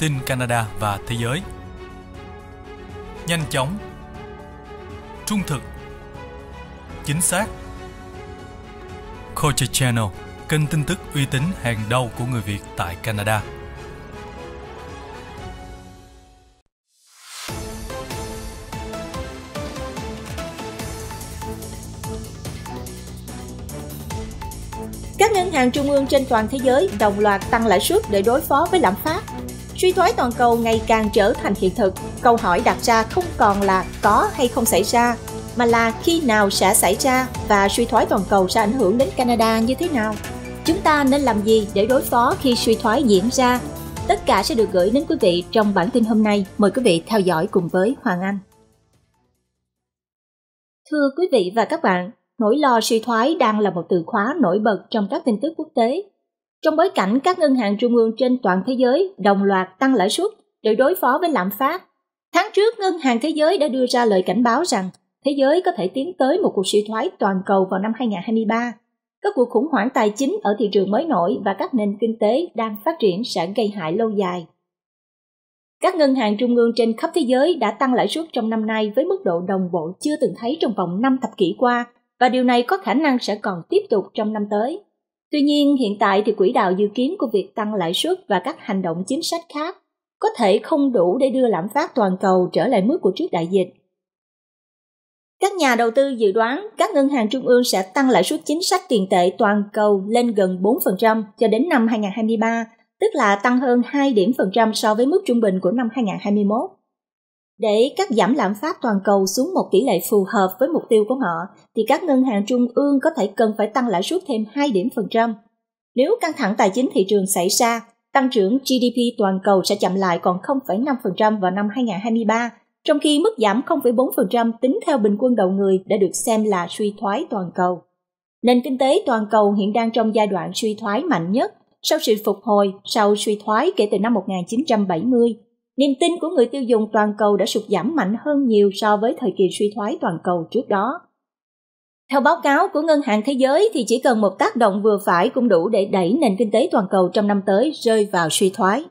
tin Canada và thế giới. Nhanh chóng, trung thực, chính xác. Culture Channel, kênh tin tức uy tín hàng đầu của người Việt tại Canada. Các ngân hàng trung ương trên toàn thế giới đồng loạt tăng lãi suất để đối phó với lạm phát Suy thoái toàn cầu ngày càng trở thành hiện thực, câu hỏi đặt ra không còn là có hay không xảy ra, mà là khi nào sẽ xảy ra và suy thoái toàn cầu sẽ ảnh hưởng đến Canada như thế nào. Chúng ta nên làm gì để đối phó khi suy thoái diễn ra? Tất cả sẽ được gửi đến quý vị trong bản tin hôm nay. Mời quý vị theo dõi cùng với Hoàng Anh. Thưa quý vị và các bạn, nỗi lo suy thoái đang là một từ khóa nổi bật trong các tin tức quốc tế trong bối cảnh các ngân hàng trung ương trên toàn thế giới đồng loạt tăng lãi suất để đối phó với lạm phát, tháng trước Ngân hàng Thế giới đã đưa ra lời cảnh báo rằng thế giới có thể tiến tới một cuộc suy thoái toàn cầu vào năm 2023. Các cuộc khủng hoảng tài chính ở thị trường mới nổi và các nền kinh tế đang phát triển sẽ gây hại lâu dài. Các ngân hàng trung ương trên khắp thế giới đã tăng lãi suất trong năm nay với mức độ đồng bộ chưa từng thấy trong vòng 5 thập kỷ qua và điều này có khả năng sẽ còn tiếp tục trong năm tới. Tuy nhiên, hiện tại thì quỹ đạo dự kiến của việc tăng lãi suất và các hành động chính sách khác có thể không đủ để đưa lạm phát toàn cầu trở lại mức của trước đại dịch. Các nhà đầu tư dự đoán các ngân hàng trung ương sẽ tăng lãi suất chính sách tiền tệ toàn cầu lên gần 4% cho đến năm 2023, tức là tăng hơn 2 điểm phần trăm so với mức trung bình của năm 2021. Để cắt giảm lạm phát toàn cầu xuống một tỷ lệ phù hợp với mục tiêu của họ, thì các ngân hàng trung ương có thể cần phải tăng lãi suất thêm 2 điểm phần trăm. Nếu căng thẳng tài chính thị trường xảy ra, tăng trưởng GDP toàn cầu sẽ chậm lại còn 0,5% vào năm 2023, trong khi mức giảm 0,4% tính theo bình quân đầu người đã được xem là suy thoái toàn cầu. Nền kinh tế toàn cầu hiện đang trong giai đoạn suy thoái mạnh nhất sau sự phục hồi sau suy thoái kể từ năm 1970 niềm tin của người tiêu dùng toàn cầu đã sụt giảm mạnh hơn nhiều so với thời kỳ suy thoái toàn cầu trước đó. Theo báo cáo của Ngân hàng Thế giới thì chỉ cần một tác động vừa phải cũng đủ để đẩy nền kinh tế toàn cầu trong năm tới rơi vào suy thoái.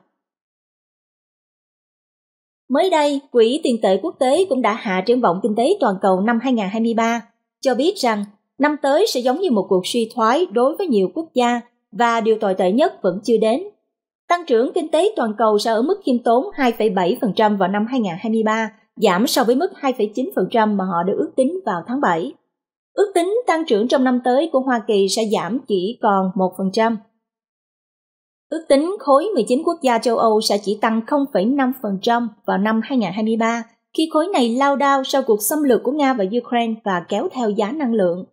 Mới đây, Quỹ tiền tệ quốc tế cũng đã hạ triển vọng kinh tế toàn cầu năm 2023, cho biết rằng năm tới sẽ giống như một cuộc suy thoái đối với nhiều quốc gia và điều tồi tệ nhất vẫn chưa đến Tăng trưởng kinh tế toàn cầu sẽ ở mức khiêm tốn 2,7% vào năm 2023, giảm so với mức 2,9% mà họ được ước tính vào tháng 7. Ước tính tăng trưởng trong năm tới của Hoa Kỳ sẽ giảm chỉ còn 1%. Ước tính khối 19 quốc gia châu Âu sẽ chỉ tăng 0,5% vào năm 2023, khi khối này lao đao sau cuộc xâm lược của Nga và Ukraine và kéo theo giá năng lượng.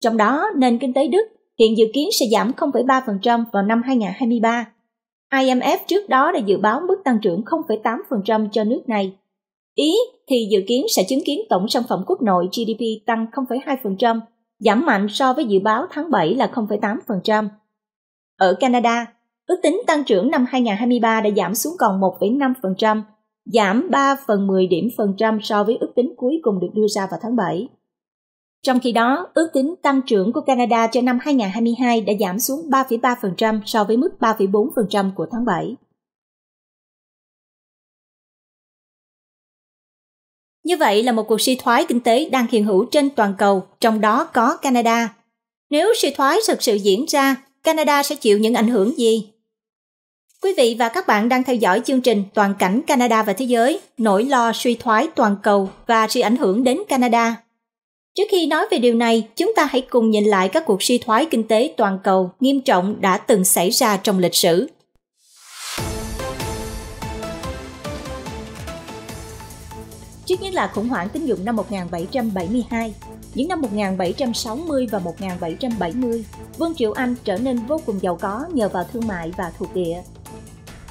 Trong đó, nền kinh tế Đức hiện dự kiến sẽ giảm 0,3% vào năm 2023 IMF trước đó đã dự báo mức tăng trưởng 0,8% cho nước này. Ý thì dự kiến sẽ chứng kiến tổng sản phẩm quốc nội GDP tăng 0,2%, giảm mạnh so với dự báo tháng 7 là 0,8%. Ở Canada, ước tính tăng trưởng năm 2023 đã giảm xuống còn 1,5%, giảm 3 phần 10 điểm phần trăm so với ước tính cuối cùng được đưa ra vào tháng 7. Trong khi đó, ước tính tăng trưởng của Canada cho năm 2022 đã giảm xuống 3,3% so với mức 3,4% của tháng 7. Như vậy là một cuộc suy thoái kinh tế đang hiện hữu trên toàn cầu, trong đó có Canada. Nếu suy thoái thực sự diễn ra, Canada sẽ chịu những ảnh hưởng gì? Quý vị và các bạn đang theo dõi chương trình Toàn cảnh Canada và Thế giới, nỗi lo suy thoái toàn cầu và sự ảnh hưởng đến Canada Trước khi nói về điều này, chúng ta hãy cùng nhìn lại các cuộc suy thoái kinh tế toàn cầu nghiêm trọng đã từng xảy ra trong lịch sử. Trước nhất là khủng hoảng tín dụng năm 1772. Những năm 1760 và 1770, Vương Triệu Anh trở nên vô cùng giàu có nhờ vào thương mại và thuộc địa.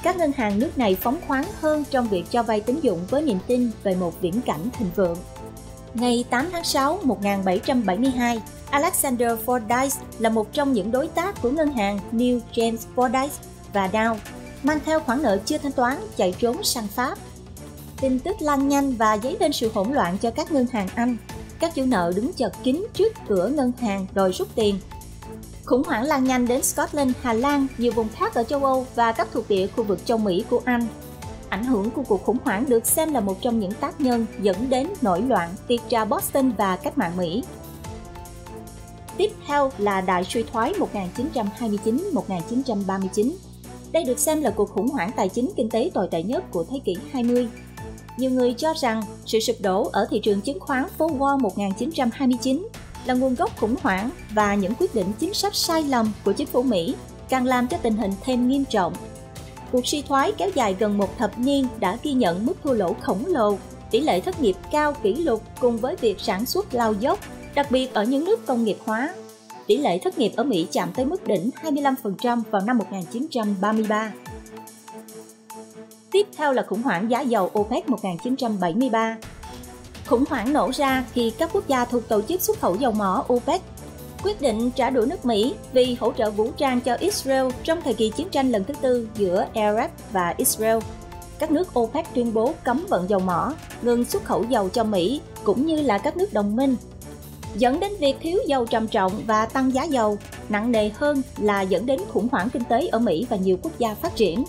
Các ngân hàng nước này phóng khoáng hơn trong việc cho vay tín dụng với niềm tin về một viễn cảnh thịnh vượng Ngày 8 tháng 6 1772, Alexander Fordyce là một trong những đối tác của ngân hàng New James Fordyce và Dow, mang theo khoản nợ chưa thanh toán chạy trốn sang Pháp. Tin tức lan nhanh và dấy lên sự hỗn loạn cho các ngân hàng Anh. Các chủ nợ đứng chật kín trước cửa ngân hàng đòi rút tiền. Khủng hoảng lan nhanh đến Scotland, Hà Lan, nhiều vùng khác ở châu Âu và các thuộc địa khu vực châu Mỹ của Anh Ảnh hưởng của cuộc khủng hoảng được xem là một trong những tác nhân dẫn đến nổi loạn, tiệc trà Boston và cách mạng Mỹ. Tiếp theo là đại suy thoái 1929-1939. Đây được xem là cuộc khủng hoảng tài chính kinh tế tồi tệ nhất của thế kỷ 20. Nhiều người cho rằng sự sụp đổ ở thị trường chứng khoán phố Wall 1929 là nguồn gốc khủng hoảng và những quyết định chính sách sai lầm của chính phủ Mỹ càng làm cho tình hình thêm nghiêm trọng cuộc suy thoái kéo dài gần một thập niên đã ghi nhận mức thua lỗ khổng lồ, tỷ lệ thất nghiệp cao kỷ lục cùng với việc sản xuất lao dốc, đặc biệt ở những nước công nghiệp hóa. Tỷ lệ thất nghiệp ở Mỹ chạm tới mức đỉnh 25% vào năm 1933. Tiếp theo là khủng hoảng giá dầu OPEC 1973. Khủng hoảng nổ ra khi các quốc gia thuộc tổ chức xuất khẩu dầu mỏ OPEC quyết định trả đũa nước Mỹ vì hỗ trợ vũ trang cho Israel trong thời kỳ chiến tranh lần thứ tư giữa Iraq và Israel. Các nước OPEC tuyên bố cấm vận dầu mỏ, ngừng xuất khẩu dầu cho Mỹ cũng như là các nước đồng minh. Dẫn đến việc thiếu dầu trầm trọng và tăng giá dầu, nặng nề hơn là dẫn đến khủng hoảng kinh tế ở Mỹ và nhiều quốc gia phát triển.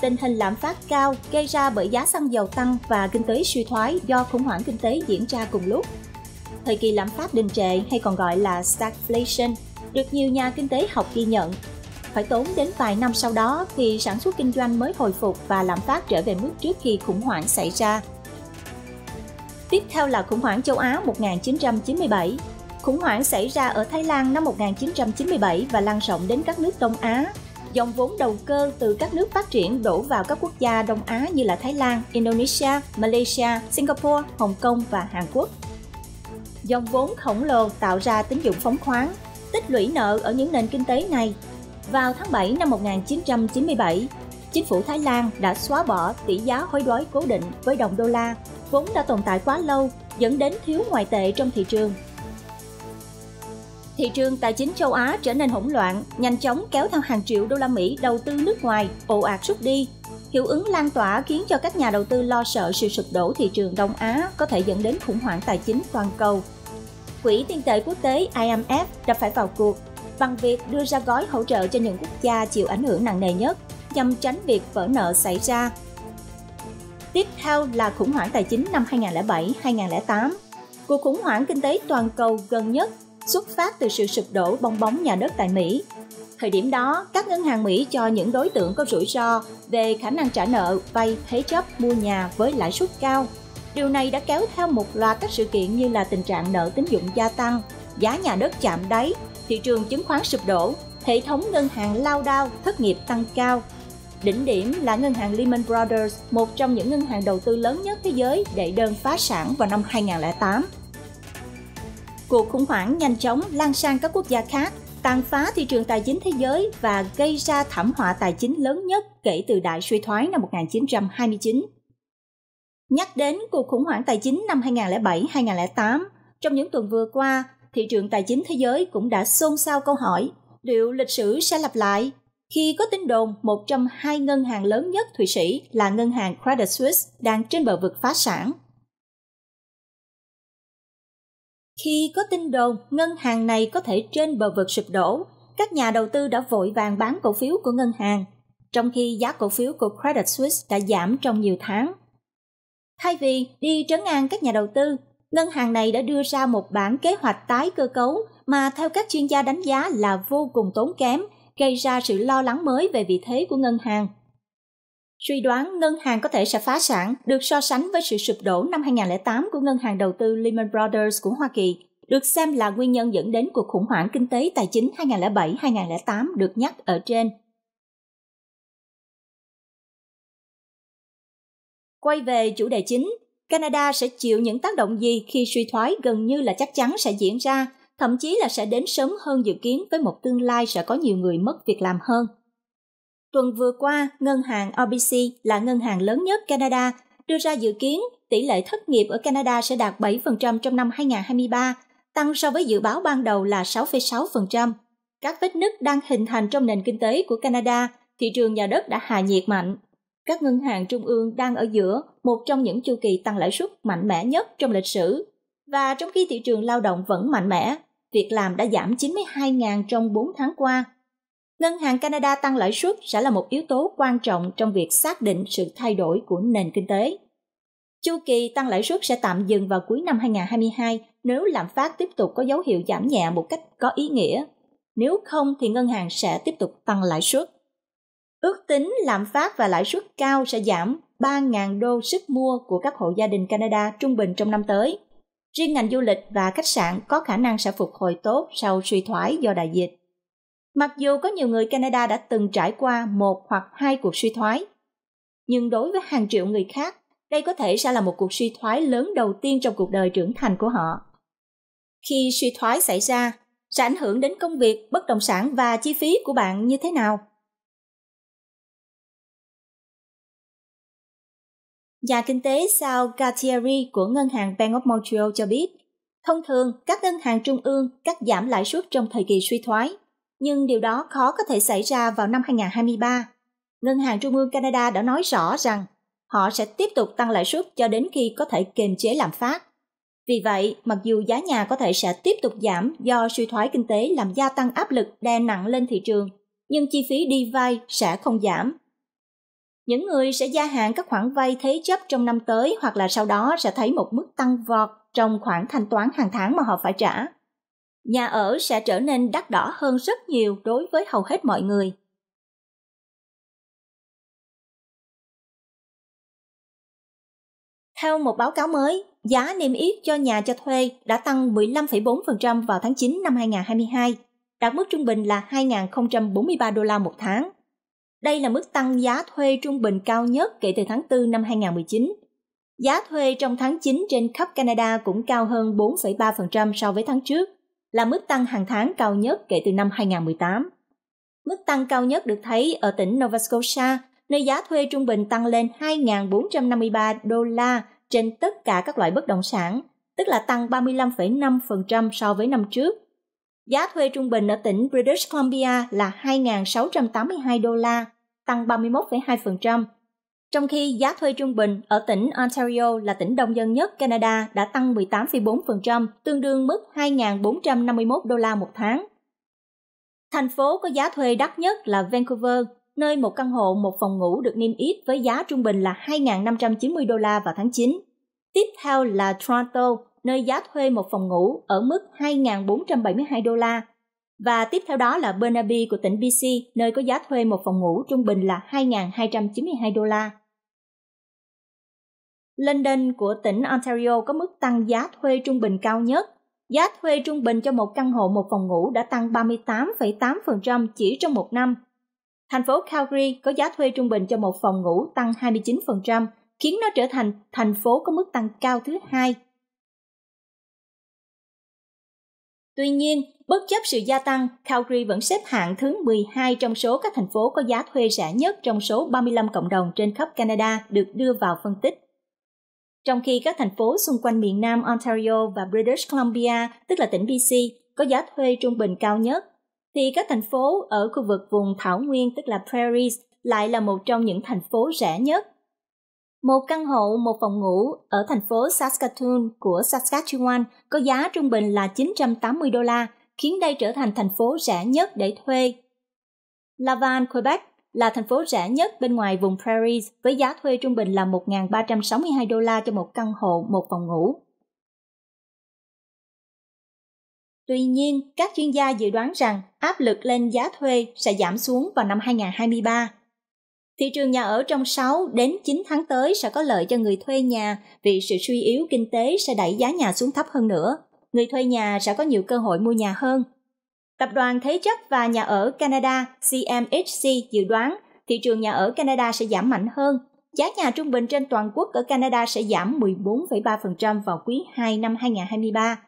Tình hình lạm phát cao gây ra bởi giá xăng dầu tăng và kinh tế suy thoái do khủng hoảng kinh tế diễn ra cùng lúc thời kỳ lạm phát đình trệ hay còn gọi là stagflation, được nhiều nhà kinh tế học ghi nhận. Phải tốn đến vài năm sau đó thì sản xuất kinh doanh mới hồi phục và lạm phát trở về mức trước khi khủng hoảng xảy ra. Tiếp theo là khủng hoảng châu Á 1997. Khủng hoảng xảy ra ở Thái Lan năm 1997 và lan rộng đến các nước Đông Á. Dòng vốn đầu cơ từ các nước phát triển đổ vào các quốc gia Đông Á như là Thái Lan, Indonesia, Malaysia, Singapore, Hồng Kông và Hàn Quốc dòng vốn khổng lồ tạo ra tín dụng phóng khoáng, tích lũy nợ ở những nền kinh tế này. Vào tháng 7 năm 1997, chính phủ Thái Lan đã xóa bỏ tỷ giá hối đoái cố định với đồng đô la, vốn đã tồn tại quá lâu, dẫn đến thiếu ngoại tệ trong thị trường. Thị trường tài chính châu Á trở nên hỗn loạn, nhanh chóng kéo theo hàng triệu đô la Mỹ đầu tư nước ngoài ồ ạt rút đi. Hiệu ứng lan tỏa khiến cho các nhà đầu tư lo sợ sự sụp đổ thị trường Đông Á có thể dẫn đến khủng hoảng tài chính toàn cầu Quỹ tiền tệ quốc tế IMF đã phải vào cuộc bằng việc đưa ra gói hỗ trợ cho những quốc gia chịu ảnh hưởng nặng nề nhất nhằm tránh việc vỡ nợ xảy ra. Tiếp theo là khủng hoảng tài chính năm 2007-2008. Cuộc khủng hoảng kinh tế toàn cầu gần nhất xuất phát từ sự sụp đổ bong bóng nhà đất tại Mỹ. Thời điểm đó, các ngân hàng Mỹ cho những đối tượng có rủi ro về khả năng trả nợ vay thế chấp mua nhà với lãi suất cao Điều này đã kéo theo một loạt các sự kiện như là tình trạng nợ tín dụng gia tăng, giá nhà đất chạm đáy, thị trường chứng khoán sụp đổ, hệ thống ngân hàng lao đao, thất nghiệp tăng cao. Đỉnh điểm là ngân hàng Lehman Brothers, một trong những ngân hàng đầu tư lớn nhất thế giới, đệ đơn phá sản vào năm 2008. Cuộc khủng hoảng nhanh chóng lan sang các quốc gia khác, tàn phá thị trường tài chính thế giới và gây ra thảm họa tài chính lớn nhất kể từ đại suy thoái năm 1929. Nhắc đến cuộc khủng hoảng tài chính năm 2007-2008, trong những tuần vừa qua, thị trường tài chính thế giới cũng đã xôn xao câu hỏi liệu lịch sử sẽ lặp lại khi có tin đồn một trong hai ngân hàng lớn nhất Thụy Sĩ là ngân hàng Credit Suisse đang trên bờ vực phá sản. Khi có tin đồn ngân hàng này có thể trên bờ vực sụp đổ, các nhà đầu tư đã vội vàng bán cổ phiếu của ngân hàng, trong khi giá cổ phiếu của Credit Suisse đã giảm trong nhiều tháng. Thay vì đi trấn an các nhà đầu tư, ngân hàng này đã đưa ra một bản kế hoạch tái cơ cấu mà theo các chuyên gia đánh giá là vô cùng tốn kém, gây ra sự lo lắng mới về vị thế của ngân hàng. Suy đoán ngân hàng có thể sẽ phá sản được so sánh với sự sụp đổ năm 2008 của ngân hàng đầu tư Lehman Brothers của Hoa Kỳ, được xem là nguyên nhân dẫn đến cuộc khủng hoảng kinh tế tài chính 2007-2008 được nhắc ở trên. Quay về chủ đề chính, Canada sẽ chịu những tác động gì khi suy thoái gần như là chắc chắn sẽ diễn ra, thậm chí là sẽ đến sớm hơn dự kiến với một tương lai sẽ có nhiều người mất việc làm hơn. Tuần vừa qua, ngân hàng RBC là ngân hàng lớn nhất Canada đưa ra dự kiến tỷ lệ thất nghiệp ở Canada sẽ đạt 7% trong năm 2023, tăng so với dự báo ban đầu là 6,6%. Các vết nứt đang hình thành trong nền kinh tế của Canada, thị trường nhà đất đã hạ nhiệt mạnh các ngân hàng trung ương đang ở giữa một trong những chu kỳ tăng lãi suất mạnh mẽ nhất trong lịch sử. Và trong khi thị trường lao động vẫn mạnh mẽ, việc làm đã giảm 92.000 trong 4 tháng qua. Ngân hàng Canada tăng lãi suất sẽ là một yếu tố quan trọng trong việc xác định sự thay đổi của nền kinh tế. Chu kỳ tăng lãi suất sẽ tạm dừng vào cuối năm 2022 nếu lạm phát tiếp tục có dấu hiệu giảm nhẹ một cách có ý nghĩa. Nếu không thì ngân hàng sẽ tiếp tục tăng lãi suất. Ước tính lạm phát và lãi suất cao sẽ giảm 3.000 đô sức mua của các hộ gia đình Canada trung bình trong năm tới. Riêng ngành du lịch và khách sạn có khả năng sẽ phục hồi tốt sau suy thoái do đại dịch. Mặc dù có nhiều người Canada đã từng trải qua một hoặc hai cuộc suy thoái, nhưng đối với hàng triệu người khác, đây có thể sẽ là một cuộc suy thoái lớn đầu tiên trong cuộc đời trưởng thành của họ. Khi suy thoái xảy ra, sẽ ảnh hưởng đến công việc, bất động sản và chi phí của bạn như thế nào? Nhà kinh tế Sal Gatieri của Ngân hàng Bank of Montreal cho biết, thông thường các ngân hàng trung ương cắt giảm lãi suất trong thời kỳ suy thoái, nhưng điều đó khó có thể xảy ra vào năm 2023. Ngân hàng Trung ương Canada đã nói rõ rằng họ sẽ tiếp tục tăng lãi suất cho đến khi có thể kiềm chế lạm phát. Vì vậy, mặc dù giá nhà có thể sẽ tiếp tục giảm do suy thoái kinh tế làm gia tăng áp lực đè nặng lên thị trường, nhưng chi phí đi vay sẽ không giảm những người sẽ gia hạn các khoản vay thế chấp trong năm tới hoặc là sau đó sẽ thấy một mức tăng vọt trong khoản thanh toán hàng tháng mà họ phải trả. Nhà ở sẽ trở nên đắt đỏ hơn rất nhiều đối với hầu hết mọi người. Theo một báo cáo mới, giá niêm yết cho nhà cho thuê đã tăng 15,4% vào tháng 9 năm 2022, đạt mức trung bình là 2.043 đô la một tháng đây là mức tăng giá thuê trung bình cao nhất kể từ tháng 4 năm 2019. Giá thuê trong tháng 9 trên khắp Canada cũng cao hơn 4,3% so với tháng trước, là mức tăng hàng tháng cao nhất kể từ năm 2018. Mức tăng cao nhất được thấy ở tỉnh Nova Scotia, nơi giá thuê trung bình tăng lên 2.453 đô la trên tất cả các loại bất động sản, tức là tăng 35,5% so với năm trước Giá thuê trung bình ở tỉnh British Columbia là 2.682 đô la, tăng 31,2%, trong khi giá thuê trung bình ở tỉnh Ontario là tỉnh đông dân nhất Canada đã tăng 18,4%, tương đương mức 2.451 đô la một tháng. Thành phố có giá thuê đắt nhất là Vancouver, nơi một căn hộ một phòng ngủ được niêm yết với giá trung bình là 2.590 đô la vào tháng 9. Tiếp theo là Toronto, nơi giá thuê một phòng ngủ ở mức 2.472 đô la. Và tiếp theo đó là Burnaby của tỉnh BC, nơi có giá thuê một phòng ngủ trung bình là 2.292 đô la. London của tỉnh Ontario có mức tăng giá thuê trung bình cao nhất. Giá thuê trung bình cho một căn hộ một phòng ngủ đã tăng 38,8% chỉ trong một năm. Thành phố Calgary có giá thuê trung bình cho một phòng ngủ tăng 29%, khiến nó trở thành thành phố có mức tăng cao thứ hai Tuy nhiên, bất chấp sự gia tăng, Calgary vẫn xếp hạng thứ 12 trong số các thành phố có giá thuê rẻ nhất trong số 35 cộng đồng trên khắp Canada được đưa vào phân tích. Trong khi các thành phố xung quanh miền Nam Ontario và British Columbia, tức là tỉnh BC, có giá thuê trung bình cao nhất, thì các thành phố ở khu vực vùng thảo nguyên, tức là prairies, lại là một trong những thành phố rẻ nhất một căn hộ một phòng ngủ ở thành phố Saskatoon của Saskatchewan có giá trung bình là 980 đô la, khiến đây trở thành thành phố rẻ nhất để thuê. Laval, Quebec là thành phố rẻ nhất bên ngoài vùng Prairies với giá thuê trung bình là 1.362 đô la cho một căn hộ một phòng ngủ. Tuy nhiên, các chuyên gia dự đoán rằng áp lực lên giá thuê sẽ giảm xuống vào năm 2023 Thị trường nhà ở trong 6 đến 9 tháng tới sẽ có lợi cho người thuê nhà vì sự suy yếu kinh tế sẽ đẩy giá nhà xuống thấp hơn nữa. Người thuê nhà sẽ có nhiều cơ hội mua nhà hơn. Tập đoàn Thế chấp và Nhà ở Canada CMHC dự đoán thị trường nhà ở Canada sẽ giảm mạnh hơn. Giá nhà trung bình trên toàn quốc ở Canada sẽ giảm 14,3% vào quý 2 năm 2023.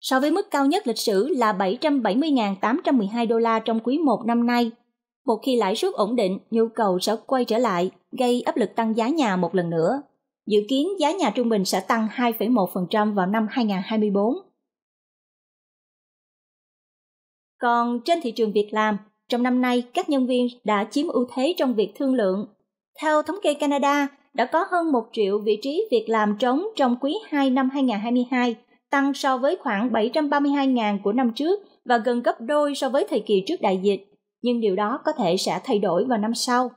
So với mức cao nhất lịch sử là 770.812 đô la trong quý 1 năm nay một khi lãi suất ổn định, nhu cầu sẽ quay trở lại, gây áp lực tăng giá nhà một lần nữa. Dự kiến giá nhà trung bình sẽ tăng 2,1% vào năm 2024. Còn trên thị trường việc làm, trong năm nay các nhân viên đã chiếm ưu thế trong việc thương lượng. Theo thống kê Canada, đã có hơn 1 triệu vị trí việc làm trống trong quý 2 năm 2022, tăng so với khoảng 732.000 của năm trước và gần gấp đôi so với thời kỳ trước đại dịch nhưng điều đó có thể sẽ thay đổi vào năm sau.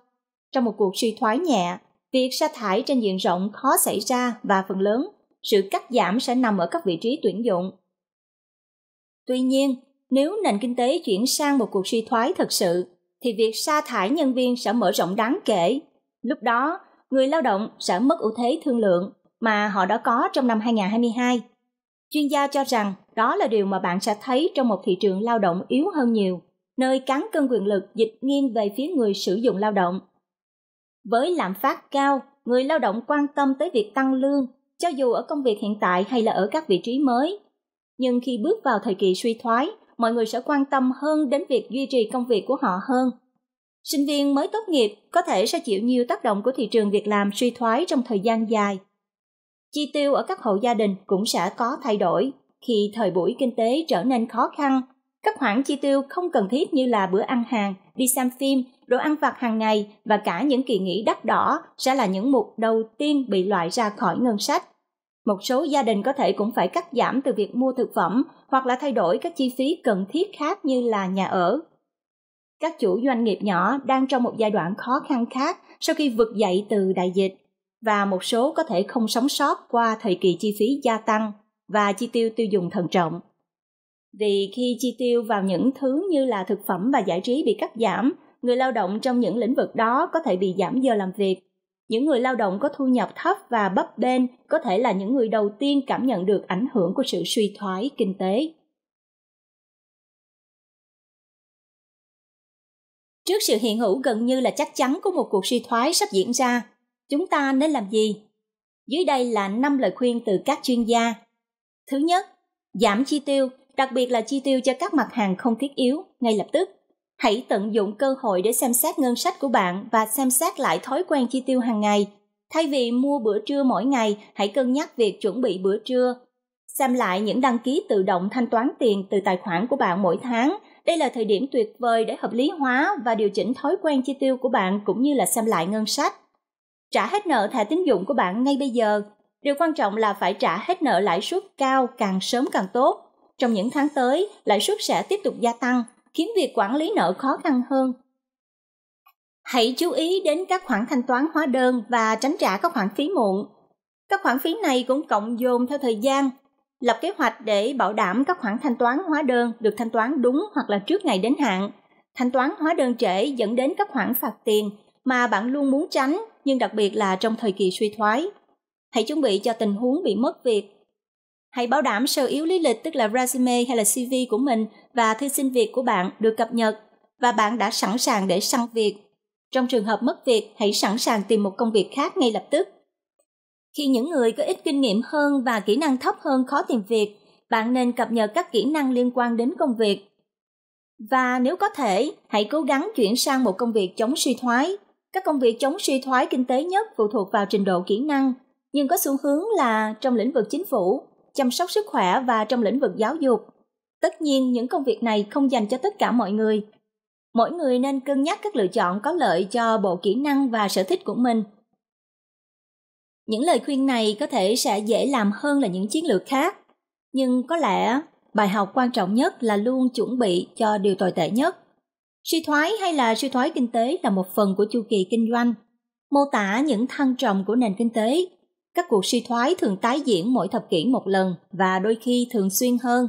Trong một cuộc suy thoái nhẹ, việc sa thải trên diện rộng khó xảy ra và phần lớn sự cắt giảm sẽ nằm ở các vị trí tuyển dụng. Tuy nhiên, nếu nền kinh tế chuyển sang một cuộc suy thoái thực sự, thì việc sa thải nhân viên sẽ mở rộng đáng kể. Lúc đó, người lao động sẽ mất ưu thế thương lượng mà họ đã có trong năm 2022. Chuyên gia cho rằng đó là điều mà bạn sẽ thấy trong một thị trường lao động yếu hơn nhiều nơi cán cân quyền lực dịch nghiêng về phía người sử dụng lao động. Với lạm phát cao, người lao động quan tâm tới việc tăng lương, cho dù ở công việc hiện tại hay là ở các vị trí mới. Nhưng khi bước vào thời kỳ suy thoái, mọi người sẽ quan tâm hơn đến việc duy trì công việc của họ hơn. Sinh viên mới tốt nghiệp có thể sẽ chịu nhiều tác động của thị trường việc làm suy thoái trong thời gian dài. Chi tiêu ở các hộ gia đình cũng sẽ có thay đổi khi thời buổi kinh tế trở nên khó khăn các khoản chi tiêu không cần thiết như là bữa ăn hàng, đi xem phim, đồ ăn vặt hàng ngày và cả những kỳ nghỉ đắt đỏ sẽ là những mục đầu tiên bị loại ra khỏi ngân sách. Một số gia đình có thể cũng phải cắt giảm từ việc mua thực phẩm hoặc là thay đổi các chi phí cần thiết khác như là nhà ở. Các chủ doanh nghiệp nhỏ đang trong một giai đoạn khó khăn khác sau khi vực dậy từ đại dịch và một số có thể không sống sót qua thời kỳ chi phí gia tăng và chi tiêu tiêu dùng thận trọng. Vì khi chi tiêu vào những thứ như là thực phẩm và giải trí bị cắt giảm, người lao động trong những lĩnh vực đó có thể bị giảm giờ làm việc. Những người lao động có thu nhập thấp và bấp bênh có thể là những người đầu tiên cảm nhận được ảnh hưởng của sự suy thoái kinh tế. Trước sự hiện hữu gần như là chắc chắn của một cuộc suy thoái sắp diễn ra, chúng ta nên làm gì? Dưới đây là năm lời khuyên từ các chuyên gia. Thứ nhất, giảm chi tiêu đặc biệt là chi tiêu cho các mặt hàng không thiết yếu ngay lập tức. Hãy tận dụng cơ hội để xem xét ngân sách của bạn và xem xét lại thói quen chi tiêu hàng ngày. Thay vì mua bữa trưa mỗi ngày, hãy cân nhắc việc chuẩn bị bữa trưa. Xem lại những đăng ký tự động thanh toán tiền từ tài khoản của bạn mỗi tháng. Đây là thời điểm tuyệt vời để hợp lý hóa và điều chỉnh thói quen chi tiêu của bạn cũng như là xem lại ngân sách. Trả hết nợ thẻ tín dụng của bạn ngay bây giờ. Điều quan trọng là phải trả hết nợ lãi suất cao càng sớm càng tốt trong những tháng tới lãi suất sẽ tiếp tục gia tăng, khiến việc quản lý nợ khó khăn hơn. Hãy chú ý đến các khoản thanh toán hóa đơn và tránh trả các khoản phí muộn. Các khoản phí này cũng cộng dồn theo thời gian. Lập kế hoạch để bảo đảm các khoản thanh toán hóa đơn được thanh toán đúng hoặc là trước ngày đến hạn. Thanh toán hóa đơn trễ dẫn đến các khoản phạt tiền mà bạn luôn muốn tránh, nhưng đặc biệt là trong thời kỳ suy thoái. Hãy chuẩn bị cho tình huống bị mất việc Hãy bảo đảm sơ yếu lý lịch tức là resume hay là CV của mình và thư xin việc của bạn được cập nhật và bạn đã sẵn sàng để săn việc. Trong trường hợp mất việc, hãy sẵn sàng tìm một công việc khác ngay lập tức. Khi những người có ít kinh nghiệm hơn và kỹ năng thấp hơn khó tìm việc, bạn nên cập nhật các kỹ năng liên quan đến công việc. Và nếu có thể, hãy cố gắng chuyển sang một công việc chống suy thoái. Các công việc chống suy thoái kinh tế nhất phụ thuộc vào trình độ kỹ năng, nhưng có xu hướng là trong lĩnh vực chính phủ chăm sóc sức khỏe và trong lĩnh vực giáo dục. Tất nhiên những công việc này không dành cho tất cả mọi người. Mỗi người nên cân nhắc các lựa chọn có lợi cho bộ kỹ năng và sở thích của mình. Những lời khuyên này có thể sẽ dễ làm hơn là những chiến lược khác, nhưng có lẽ bài học quan trọng nhất là luôn chuẩn bị cho điều tồi tệ nhất. Suy thoái hay là suy thoái kinh tế là một phần của chu kỳ kinh doanh, mô tả những thăng trầm của nền kinh tế các cuộc suy thoái thường tái diễn mỗi thập kỷ một lần và đôi khi thường xuyên hơn.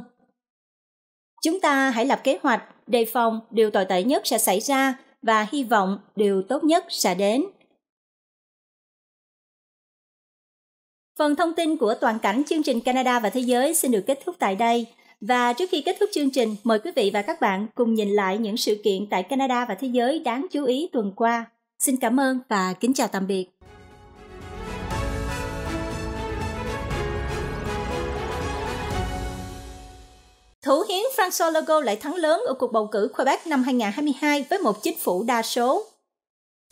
Chúng ta hãy lập kế hoạch, đề phòng điều tồi tệ nhất sẽ xảy ra và hy vọng điều tốt nhất sẽ đến. Phần thông tin của toàn cảnh chương trình Canada và Thế giới xin được kết thúc tại đây. Và trước khi kết thúc chương trình, mời quý vị và các bạn cùng nhìn lại những sự kiện tại Canada và thế giới đáng chú ý tuần qua. Xin cảm ơn và kính chào tạm biệt. Thủ hiến François Legault lại thắng lớn ở cuộc bầu cử Quebec năm 2022 với một chính phủ đa số.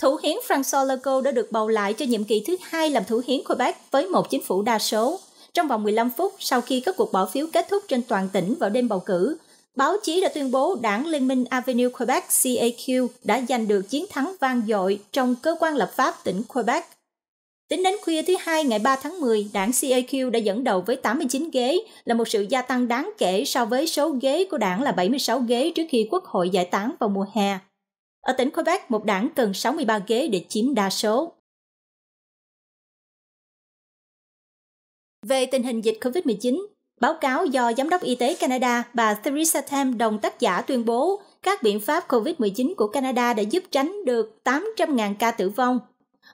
Thủ hiến François Legault đã được bầu lại cho nhiệm kỳ thứ hai làm thủ hiến Quebec với một chính phủ đa số. Trong vòng 15 phút sau khi các cuộc bỏ phiếu kết thúc trên toàn tỉnh vào đêm bầu cử, báo chí đã tuyên bố đảng Liên minh Avenue Quebec CAQ đã giành được chiến thắng vang dội trong cơ quan lập pháp tỉnh Quebec – Tính đến khuya thứ hai ngày 3 tháng 10, đảng CAQ đã dẫn đầu với 89 ghế, là một sự gia tăng đáng kể so với số ghế của đảng là 76 ghế trước khi Quốc hội giải tán vào mùa hè. Ở tỉnh Quebec, một đảng cần 63 ghế để chiếm đa số. Về tình hình dịch COVID-19, báo cáo do Giám đốc Y tế Canada bà Theresa Tam đồng tác giả tuyên bố các biện pháp COVID-19 của Canada đã giúp tránh được 800.000 ca tử vong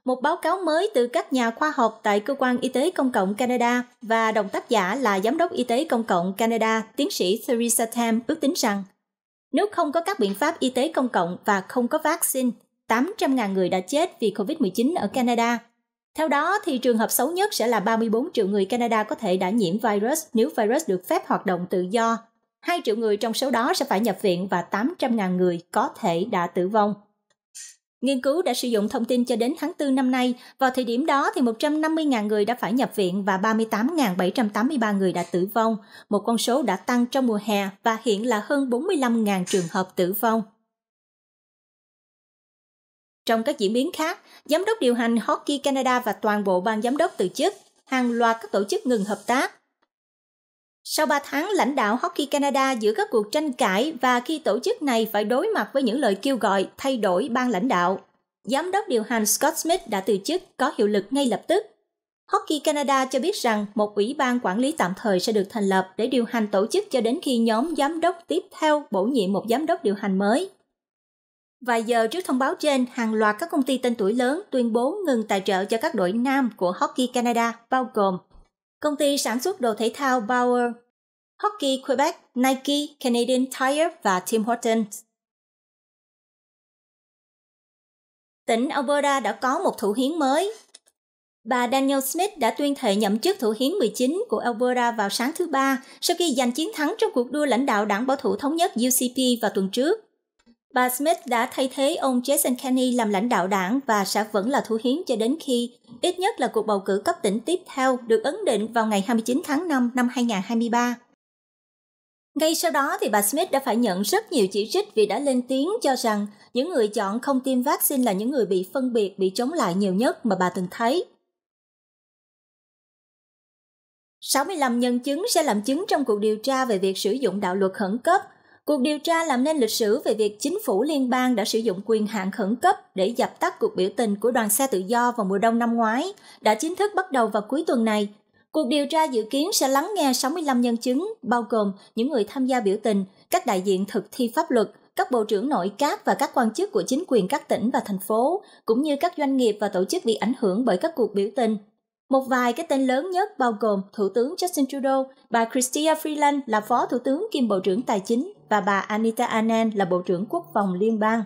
một báo cáo mới từ các nhà khoa học tại Cơ quan Y tế Công cộng Canada và đồng tác giả là Giám đốc Y tế Công cộng Canada, tiến sĩ Theresa Tam ước tính rằng nếu không có các biện pháp y tế công cộng và không có vaccine, 800.000 người đã chết vì COVID-19 ở Canada. Theo đó, thì trường hợp xấu nhất sẽ là 34 triệu người Canada có thể đã nhiễm virus nếu virus được phép hoạt động tự do. 2 triệu người trong số đó sẽ phải nhập viện và 800.000 người có thể đã tử vong. Nghiên cứu đã sử dụng thông tin cho đến tháng 4 năm nay, vào thời điểm đó thì 150.000 người đã phải nhập viện và 38.783 người đã tử vong, một con số đã tăng trong mùa hè và hiện là hơn 45.000 trường hợp tử vong. Trong các diễn biến khác, giám đốc điều hành Hockey Canada và toàn bộ ban giám đốc từ chức, hàng loạt các tổ chức ngừng hợp tác, sau 3 tháng lãnh đạo Hockey Canada giữa các cuộc tranh cãi và khi tổ chức này phải đối mặt với những lời kêu gọi thay đổi ban lãnh đạo, giám đốc điều hành Scott Smith đã từ chức có hiệu lực ngay lập tức. Hockey Canada cho biết rằng một ủy ban quản lý tạm thời sẽ được thành lập để điều hành tổ chức cho đến khi nhóm giám đốc tiếp theo bổ nhiệm một giám đốc điều hành mới. Vài giờ trước thông báo trên, hàng loạt các công ty tên tuổi lớn tuyên bố ngừng tài trợ cho các đội nam của Hockey Canada, bao gồm công ty sản xuất đồ thể thao Bauer, Hockey Quebec, Nike, Canadian Tire và Tim Hortons. Tỉnh Alberta đã có một thủ hiến mới. Bà Daniel Smith đã tuyên thệ nhậm chức thủ hiến 19 của Alberta vào sáng thứ Ba sau khi giành chiến thắng trong cuộc đua lãnh đạo đảng bảo thủ thống nhất UCP vào tuần trước. Bà Smith đã thay thế ông Jason Kenney làm lãnh đạo đảng và sẽ vẫn là thủ hiến cho đến khi ít nhất là cuộc bầu cử cấp tỉnh tiếp theo được ấn định vào ngày 29 tháng 5 năm 2023. Ngay sau đó thì bà Smith đã phải nhận rất nhiều chỉ trích vì đã lên tiếng cho rằng những người chọn không tiêm vaccine là những người bị phân biệt, bị chống lại nhiều nhất mà bà từng thấy. 65 nhân chứng sẽ làm chứng trong cuộc điều tra về việc sử dụng đạo luật khẩn cấp Cuộc điều tra làm nên lịch sử về việc chính phủ liên bang đã sử dụng quyền hạn khẩn cấp để dập tắt cuộc biểu tình của đoàn xe tự do vào mùa đông năm ngoái đã chính thức bắt đầu vào cuối tuần này. Cuộc điều tra dự kiến sẽ lắng nghe 65 nhân chứng, bao gồm những người tham gia biểu tình, các đại diện thực thi pháp luật, các bộ trưởng nội các và các quan chức của chính quyền các tỉnh và thành phố, cũng như các doanh nghiệp và tổ chức bị ảnh hưởng bởi các cuộc biểu tình. Một vài cái tên lớn nhất bao gồm Thủ tướng Justin Trudeau, bà Chrystia Freeland là Phó Thủ tướng kiêm Bộ trưởng Tài chính và bà Anita Anand là Bộ trưởng Quốc phòng liên bang.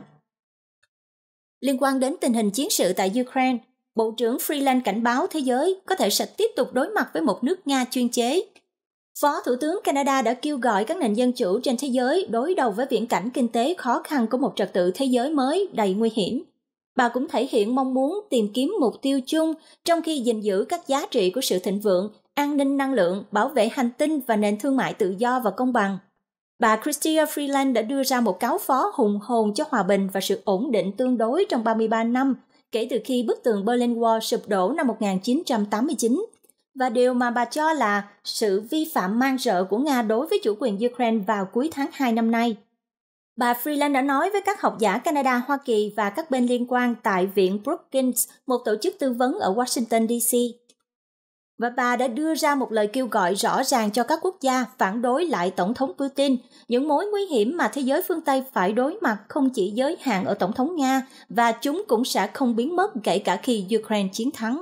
Liên quan đến tình hình chiến sự tại Ukraine, Bộ trưởng Freeland cảnh báo thế giới có thể sẽ tiếp tục đối mặt với một nước Nga chuyên chế. Phó Thủ tướng Canada đã kêu gọi các nền dân chủ trên thế giới đối đầu với viễn cảnh kinh tế khó khăn của một trật tự thế giới mới đầy nguy hiểm. Bà cũng thể hiện mong muốn tìm kiếm mục tiêu chung trong khi gìn giữ các giá trị của sự thịnh vượng, an ninh năng lượng, bảo vệ hành tinh và nền thương mại tự do và công bằng. Bà Christia Freeland đã đưa ra một cáo phó hùng hồn cho hòa bình và sự ổn định tương đối trong 33 năm kể từ khi bức tường Berlin Wall sụp đổ năm 1989. Và điều mà bà cho là sự vi phạm mang rợ của Nga đối với chủ quyền Ukraine vào cuối tháng 2 năm nay. Bà Freeland đã nói với các học giả Canada, Hoa Kỳ và các bên liên quan tại Viện Brookings, một tổ chức tư vấn ở Washington, D.C và bà đã đưa ra một lời kêu gọi rõ ràng cho các quốc gia phản đối lại Tổng thống Putin, những mối nguy hiểm mà thế giới phương Tây phải đối mặt không chỉ giới hạn ở Tổng thống Nga và chúng cũng sẽ không biến mất kể cả khi Ukraine chiến thắng.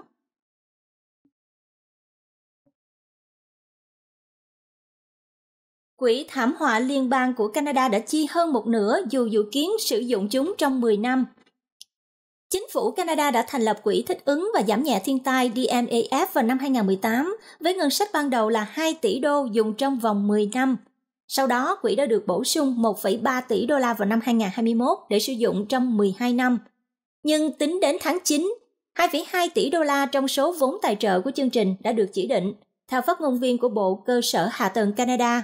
Quỹ thảm họa liên bang của Canada đã chi hơn một nửa dù dự kiến sử dụng chúng trong 10 năm – Chính phủ Canada đã thành lập Quỹ Thích ứng và Giảm nhẹ thiên tai DMAF vào năm 2018 với ngân sách ban đầu là 2 tỷ đô dùng trong vòng 10 năm. Sau đó, quỹ đã được bổ sung 1,3 tỷ đô la vào năm 2021 để sử dụng trong 12 năm. Nhưng tính đến tháng 9, 2,2 tỷ đô la trong số vốn tài trợ của chương trình đã được chỉ định, theo phát ngôn viên của Bộ Cơ sở Hạ tầng Canada.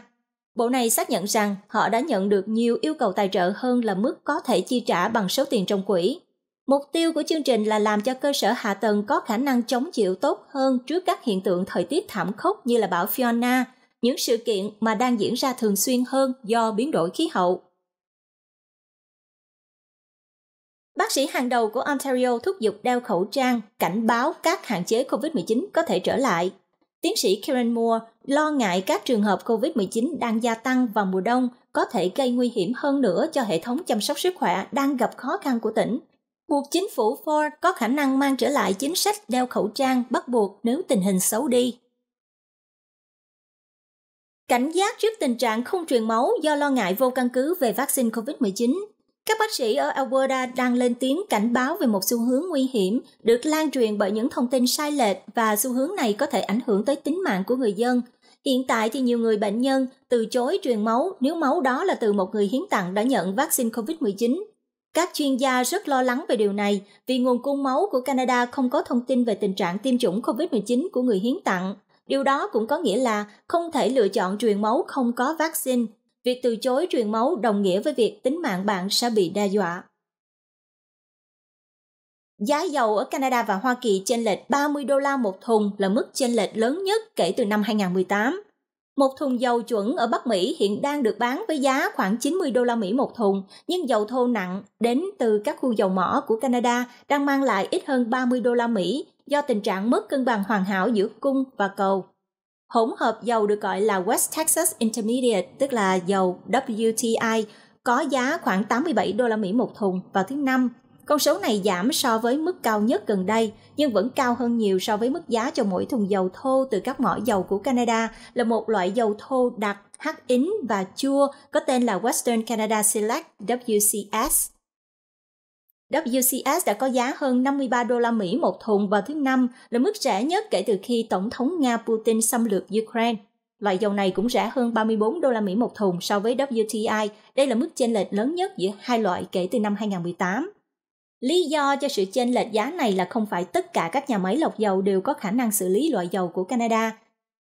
Bộ này xác nhận rằng họ đã nhận được nhiều yêu cầu tài trợ hơn là mức có thể chi trả bằng số tiền trong quỹ. Mục tiêu của chương trình là làm cho cơ sở hạ tầng có khả năng chống chịu tốt hơn trước các hiện tượng thời tiết thảm khốc như là bão Fiona, những sự kiện mà đang diễn ra thường xuyên hơn do biến đổi khí hậu. Bác sĩ hàng đầu của Ontario thúc giục đeo khẩu trang, cảnh báo các hạn chế COVID-19 có thể trở lại. Tiến sĩ Karen Moore lo ngại các trường hợp COVID-19 đang gia tăng vào mùa đông có thể gây nguy hiểm hơn nữa cho hệ thống chăm sóc sức khỏe đang gặp khó khăn của tỉnh Buộc chính phủ Ford có khả năng mang trở lại chính sách đeo khẩu trang bắt buộc nếu tình hình xấu đi. Cảnh giác trước tình trạng không truyền máu do lo ngại vô căn cứ về vaccine COVID-19, các bác sĩ ở Alberta đang lên tiếng cảnh báo về một xu hướng nguy hiểm được lan truyền bởi những thông tin sai lệch và xu hướng này có thể ảnh hưởng tới tính mạng của người dân. Hiện tại thì nhiều người bệnh nhân từ chối truyền máu nếu máu đó là từ một người hiến tặng đã nhận vaccine COVID-19 các chuyên gia rất lo lắng về điều này vì nguồn cung máu của Canada không có thông tin về tình trạng tiêm chủng COVID-19 của người hiến tặng. Điều đó cũng có nghĩa là không thể lựa chọn truyền máu không có vaccine. Việc từ chối truyền máu đồng nghĩa với việc tính mạng bạn sẽ bị đe dọa. Giá dầu ở Canada và Hoa Kỳ chênh lệch 30 đô la một thùng là mức chênh lệch lớn nhất kể từ năm 2018. Một thùng dầu chuẩn ở Bắc Mỹ hiện đang được bán với giá khoảng 90 đô la Mỹ một thùng, nhưng dầu thô nặng đến từ các khu dầu mỏ của Canada đang mang lại ít hơn 30 đô la Mỹ do tình trạng mất cân bằng hoàn hảo giữa cung và cầu. Hỗn hợp dầu được gọi là West Texas Intermediate, tức là dầu WTI, có giá khoảng 87 đô la Mỹ một thùng vào thứ năm con số này giảm so với mức cao nhất gần đây, nhưng vẫn cao hơn nhiều so với mức giá cho mỗi thùng dầu thô từ các mỏ dầu của Canada là một loại dầu thô đặc, hắc ín và chua có tên là Western Canada Select WCS. WCS đã có giá hơn 53 đô la Mỹ một thùng vào thứ Năm là mức rẻ nhất kể từ khi Tổng thống Nga Putin xâm lược Ukraine. Loại dầu này cũng rẻ hơn 34 đô la Mỹ một thùng so với WTI. Đây là mức chênh lệch lớn nhất giữa hai loại kể từ năm 2018. Lý do cho sự chênh lệch giá này là không phải tất cả các nhà máy lọc dầu đều có khả năng xử lý loại dầu của Canada.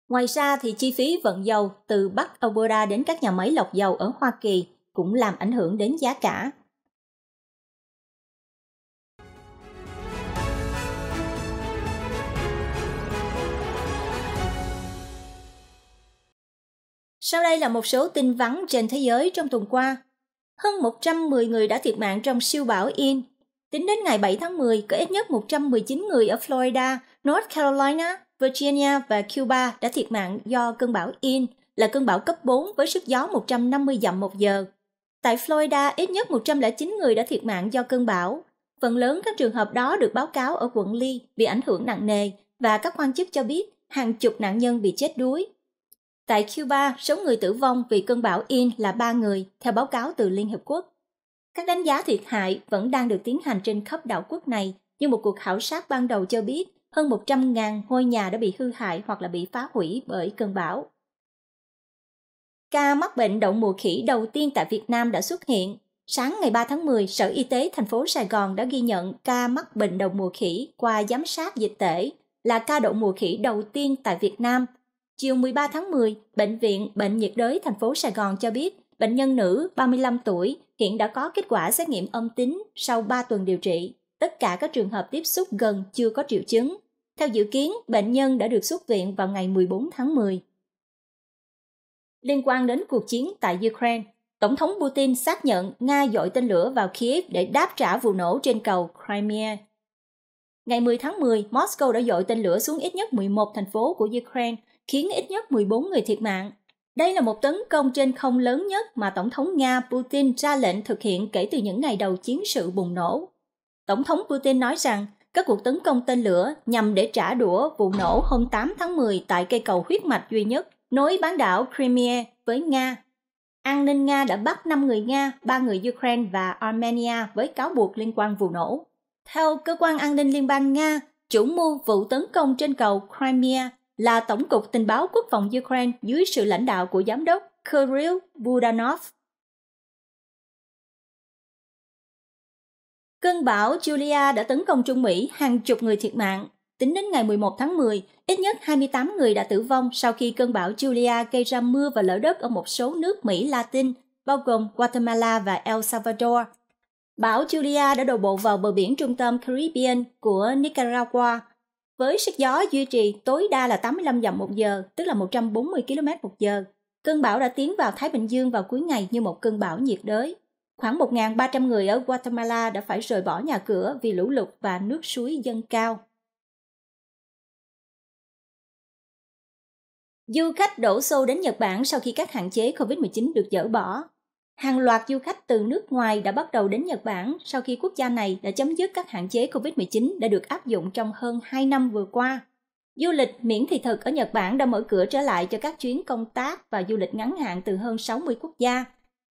Ngoài ra thì chi phí vận dầu từ Bắc Alberta đến các nhà máy lọc dầu ở Hoa Kỳ cũng làm ảnh hưởng đến giá cả. Sau đây là một số tin vắn trên thế giới trong tuần qua. Hơn 110 người đã thiệt mạng trong siêu bão Ian. Tính đến ngày 7 tháng 10, có ít nhất 119 người ở Florida, North Carolina, Virginia và Cuba đã thiệt mạng do cơn bão Ian, là cơn bão cấp 4 với sức gió 150 dặm một giờ. Tại Florida, ít nhất 109 người đã thiệt mạng do cơn bão. Phần lớn các trường hợp đó được báo cáo ở quận Lee bị ảnh hưởng nặng nề và các quan chức cho biết hàng chục nạn nhân bị chết đuối. Tại Cuba, số người tử vong vì cơn bão Ian là 3 người, theo báo cáo từ Liên Hiệp Quốc. Các đánh giá thiệt hại vẫn đang được tiến hành trên khắp đảo quốc này, nhưng một cuộc khảo sát ban đầu cho biết hơn 100.000 ngôi nhà đã bị hư hại hoặc là bị phá hủy bởi cơn bão. Ca mắc bệnh đậu mùa khỉ đầu tiên tại Việt Nam đã xuất hiện. Sáng ngày 3 tháng 10, Sở Y tế thành phố Sài Gòn đã ghi nhận ca mắc bệnh đậu mùa khỉ qua giám sát dịch tễ là ca đậu mùa khỉ đầu tiên tại Việt Nam. Chiều 13 tháng 10, Bệnh viện Bệnh nhiệt đới thành phố Sài Gòn cho biết bệnh nhân nữ 35 tuổi hiện đã có kết quả xét nghiệm âm tính sau 3 tuần điều trị. Tất cả các trường hợp tiếp xúc gần chưa có triệu chứng. Theo dự kiến, bệnh nhân đã được xuất viện vào ngày 14 tháng 10. Liên quan đến cuộc chiến tại Ukraine, Tổng thống Putin xác nhận Nga dội tên lửa vào Kiev để đáp trả vụ nổ trên cầu Crimea. Ngày 10 tháng 10, Moscow đã dội tên lửa xuống ít nhất 11 thành phố của Ukraine, khiến ít nhất 14 người thiệt mạng đây là một tấn công trên không lớn nhất mà Tổng thống Nga Putin ra lệnh thực hiện kể từ những ngày đầu chiến sự bùng nổ. Tổng thống Putin nói rằng các cuộc tấn công tên lửa nhằm để trả đũa vụ nổ hôm 8 tháng 10 tại cây cầu huyết mạch duy nhất nối bán đảo Crimea với Nga. An ninh Nga đã bắt 5 người Nga, 3 người Ukraine và Armenia với cáo buộc liên quan vụ nổ. Theo cơ quan an ninh liên bang Nga, chủ mưu vụ tấn công trên cầu Crimea là Tổng cục Tình báo Quốc phòng Ukraine dưới sự lãnh đạo của Giám đốc Kirill Budanov. Cơn bão Julia đã tấn công Trung Mỹ, hàng chục người thiệt mạng. Tính đến ngày 11 tháng 10, ít nhất 28 người đã tử vong sau khi cơn bão Julia gây ra mưa và lở đất ở một số nước Mỹ Latin, bao gồm Guatemala và El Salvador. Bão Julia đã đổ bộ vào bờ biển trung tâm Caribbean của Nicaragua với sức gió duy trì tối đa là 85 dặm một giờ, tức là 140 km một giờ, cơn bão đã tiến vào Thái Bình Dương vào cuối ngày như một cơn bão nhiệt đới. Khoảng 1.300 người ở Guatemala đã phải rời bỏ nhà cửa vì lũ lụt và nước suối dâng cao. Du khách đổ xô đến Nhật Bản sau khi các hạn chế COVID-19 được dỡ bỏ. Hàng loạt du khách từ nước ngoài đã bắt đầu đến Nhật Bản sau khi quốc gia này đã chấm dứt các hạn chế COVID-19 đã được áp dụng trong hơn 2 năm vừa qua. Du lịch miễn thị thực ở Nhật Bản đã mở cửa trở lại cho các chuyến công tác và du lịch ngắn hạn từ hơn 60 quốc gia.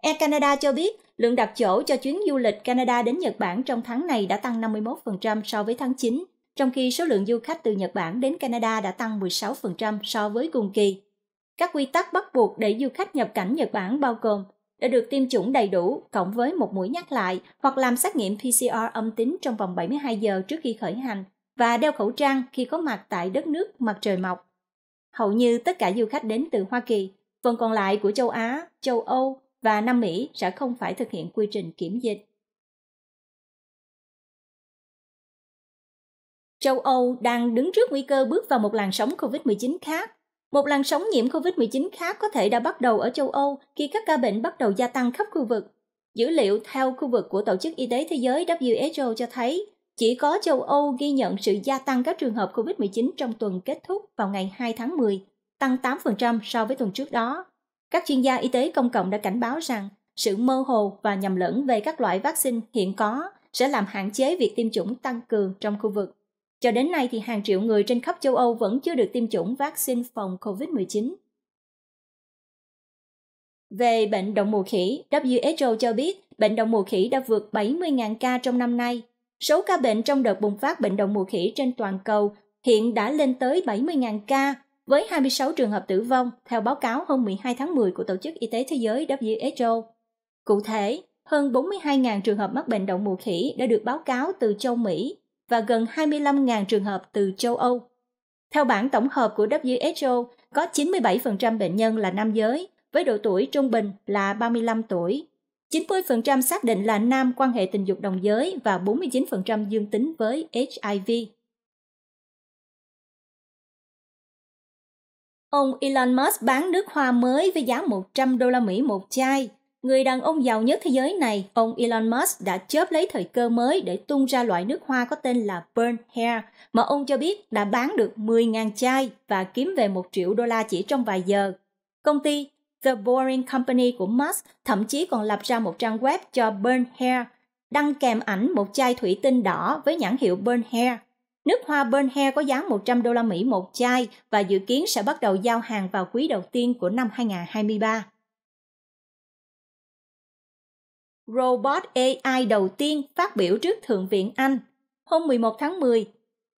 Air Canada cho biết lượng đặt chỗ cho chuyến du lịch Canada đến Nhật Bản trong tháng này đã tăng 51% so với tháng 9, trong khi số lượng du khách từ Nhật Bản đến Canada đã tăng 16% so với cùng kỳ. Các quy tắc bắt buộc để du khách nhập cảnh Nhật Bản bao gồm đã được tiêm chủng đầy đủ cộng với một mũi nhắc lại hoặc làm xét nghiệm PCR âm tính trong vòng 72 giờ trước khi khởi hành và đeo khẩu trang khi có mặt tại đất nước mặt trời mọc. Hầu như tất cả du khách đến từ Hoa Kỳ, phần còn lại của châu Á, châu Âu và Nam Mỹ sẽ không phải thực hiện quy trình kiểm dịch. Châu Âu đang đứng trước nguy cơ bước vào một làn sóng COVID-19 khác một làn sóng nhiễm COVID-19 khác có thể đã bắt đầu ở châu Âu khi các ca bệnh bắt đầu gia tăng khắp khu vực. Dữ liệu theo khu vực của Tổ chức Y tế Thế giới WHO cho thấy chỉ có châu Âu ghi nhận sự gia tăng các trường hợp COVID-19 trong tuần kết thúc vào ngày 2 tháng 10, tăng 8% so với tuần trước đó. Các chuyên gia y tế công cộng đã cảnh báo rằng sự mơ hồ và nhầm lẫn về các loại vaccine hiện có sẽ làm hạn chế việc tiêm chủng tăng cường trong khu vực. Cho đến nay thì hàng triệu người trên khắp châu Âu vẫn chưa được tiêm chủng vaccine phòng COVID-19. Về bệnh đậu mùa khỉ, WHO cho biết bệnh đậu mùa khỉ đã vượt 70.000 ca trong năm nay. Số ca bệnh trong đợt bùng phát bệnh đậu mùa khỉ trên toàn cầu hiện đã lên tới 70.000 ca, với 26 trường hợp tử vong, theo báo cáo hôm 12 tháng 10 của Tổ chức Y tế Thế giới WHO. Cụ thể, hơn 42.000 trường hợp mắc bệnh đậu mùa khỉ đã được báo cáo từ châu Mỹ, và gần 25.000 trường hợp từ châu Âu. Theo bảng tổng hợp của WHO, có 97% bệnh nhân là nam giới, với độ tuổi trung bình là 35 tuổi. 90% xác định là nam quan hệ tình dục đồng giới và 49% dương tính với HIV. Ông Elon Musk bán nước hoa mới với giá 100 đô la Mỹ một chai Người đàn ông giàu nhất thế giới này, ông Elon Musk đã chớp lấy thời cơ mới để tung ra loại nước hoa có tên là Burn Hair, mà ông cho biết đã bán được 10.000 chai và kiếm về 1 triệu đô la chỉ trong vài giờ. Công ty The Boring Company của Musk thậm chí còn lập ra một trang web cho Burn Hair, đăng kèm ảnh một chai thủy tinh đỏ với nhãn hiệu Burn Hair. Nước hoa Burn Hair có giá 100 đô la Mỹ một chai và dự kiến sẽ bắt đầu giao hàng vào quý đầu tiên của năm 2023. robot AI đầu tiên phát biểu trước Thượng viện Anh. Hôm 11 tháng 10,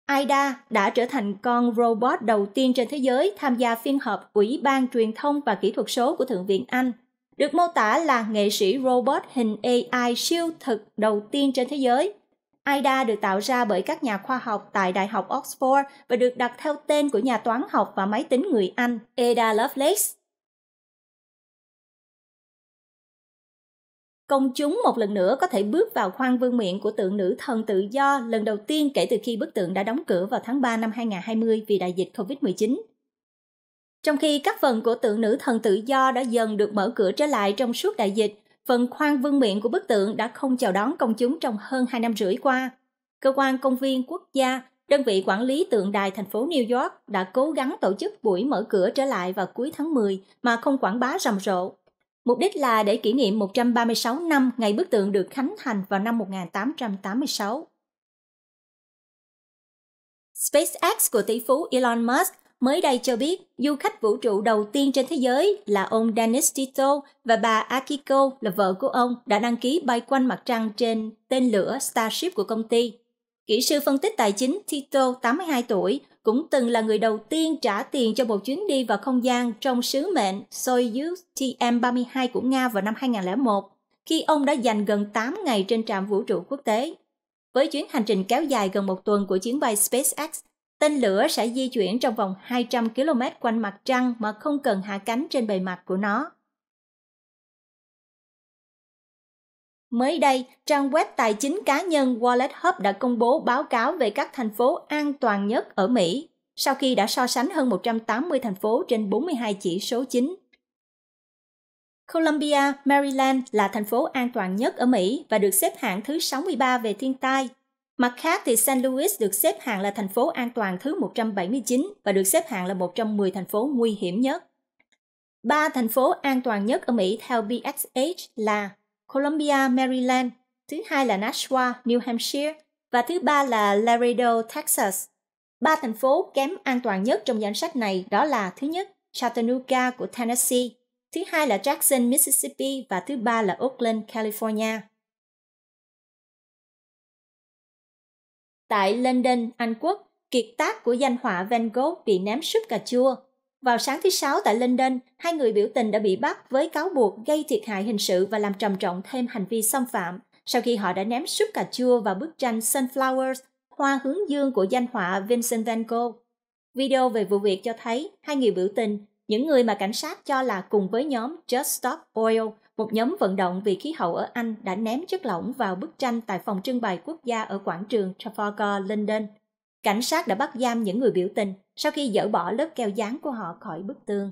Aida đã trở thành con robot đầu tiên trên thế giới tham gia phiên họp Ủy ban Truyền thông và Kỹ thuật số của Thượng viện Anh, được mô tả là nghệ sĩ robot hình AI siêu thực đầu tiên trên thế giới. Aida được tạo ra bởi các nhà khoa học tại Đại học Oxford và được đặt theo tên của nhà toán học và máy tính người Anh Ada Lovelace. công chúng một lần nữa có thể bước vào khoang vương miện của tượng nữ thần tự do lần đầu tiên kể từ khi bức tượng đã đóng cửa vào tháng 3 năm 2020 vì đại dịch COVID-19. Trong khi các phần của tượng nữ thần tự do đã dần được mở cửa trở lại trong suốt đại dịch, phần khoang vương miện của bức tượng đã không chào đón công chúng trong hơn 2 năm rưỡi qua. Cơ quan công viên quốc gia, đơn vị quản lý tượng đài thành phố New York đã cố gắng tổ chức buổi mở cửa trở lại vào cuối tháng 10 mà không quảng bá rầm rộ. Mục đích là để kỷ niệm 136 năm ngày bức tượng được khánh thành vào năm 1886. SpaceX của tỷ phú Elon Musk mới đây cho biết du khách vũ trụ đầu tiên trên thế giới là ông Dennis Tito và bà Akiko là vợ của ông đã đăng ký bay quanh mặt trăng trên tên lửa Starship của công ty. Kỹ sư phân tích tài chính Tito, 82 tuổi, cũng từng là người đầu tiên trả tiền cho một chuyến đi vào không gian trong sứ mệnh Soyuz TM-32 của Nga vào năm 2001, khi ông đã dành gần 8 ngày trên trạm vũ trụ quốc tế. Với chuyến hành trình kéo dài gần một tuần của chuyến bay SpaceX, tên lửa sẽ di chuyển trong vòng 200 km quanh mặt trăng mà không cần hạ cánh trên bề mặt của nó. Mới đây, trang web tài chính cá nhân Wallet Hub đã công bố báo cáo về các thành phố an toàn nhất ở Mỹ, sau khi đã so sánh hơn 180 thành phố trên 42 chỉ số chính. Columbia, Maryland là thành phố an toàn nhất ở Mỹ và được xếp hạng thứ 63 về thiên tai. Mặt khác thì St. Louis được xếp hạng là thành phố an toàn thứ 179 và được xếp hạng là một trong 10 thành phố nguy hiểm nhất. Ba thành phố an toàn nhất ở Mỹ theo BXH là Columbia, Maryland, thứ hai là Nashua, New Hampshire và thứ ba là Laredo, Texas. Ba thành phố kém an toàn nhất trong danh sách này đó là thứ nhất Chattanooga của Tennessee, thứ hai là Jackson, Mississippi và thứ ba là Oakland, California. Tại London, Anh Quốc, kiệt tác của danh họa Van Gogh bị ném súp cà chua vào sáng thứ Sáu tại London, hai người biểu tình đã bị bắt với cáo buộc gây thiệt hại hình sự và làm trầm trọng thêm hành vi xâm phạm sau khi họ đã ném súp cà chua vào bức tranh Sunflowers, hoa hướng dương của danh họa Vincent van Gogh. Video về vụ việc cho thấy hai người biểu tình, những người mà cảnh sát cho là cùng với nhóm Just Stop Oil, một nhóm vận động vì khí hậu ở Anh đã ném chất lỏng vào bức tranh tại phòng trưng bày quốc gia ở quảng trường Trafalgar, London. Cảnh sát đã bắt giam những người biểu tình sau khi dỡ bỏ lớp keo dán của họ khỏi bức tường.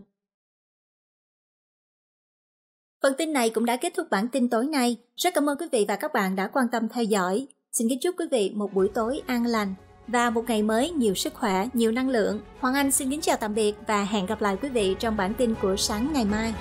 Phần tin này cũng đã kết thúc bản tin tối nay. Rất cảm ơn quý vị và các bạn đã quan tâm theo dõi. Xin kính chúc quý vị một buổi tối an lành và một ngày mới nhiều sức khỏe, nhiều năng lượng. Hoàng Anh xin kính chào tạm biệt và hẹn gặp lại quý vị trong bản tin của sáng ngày mai.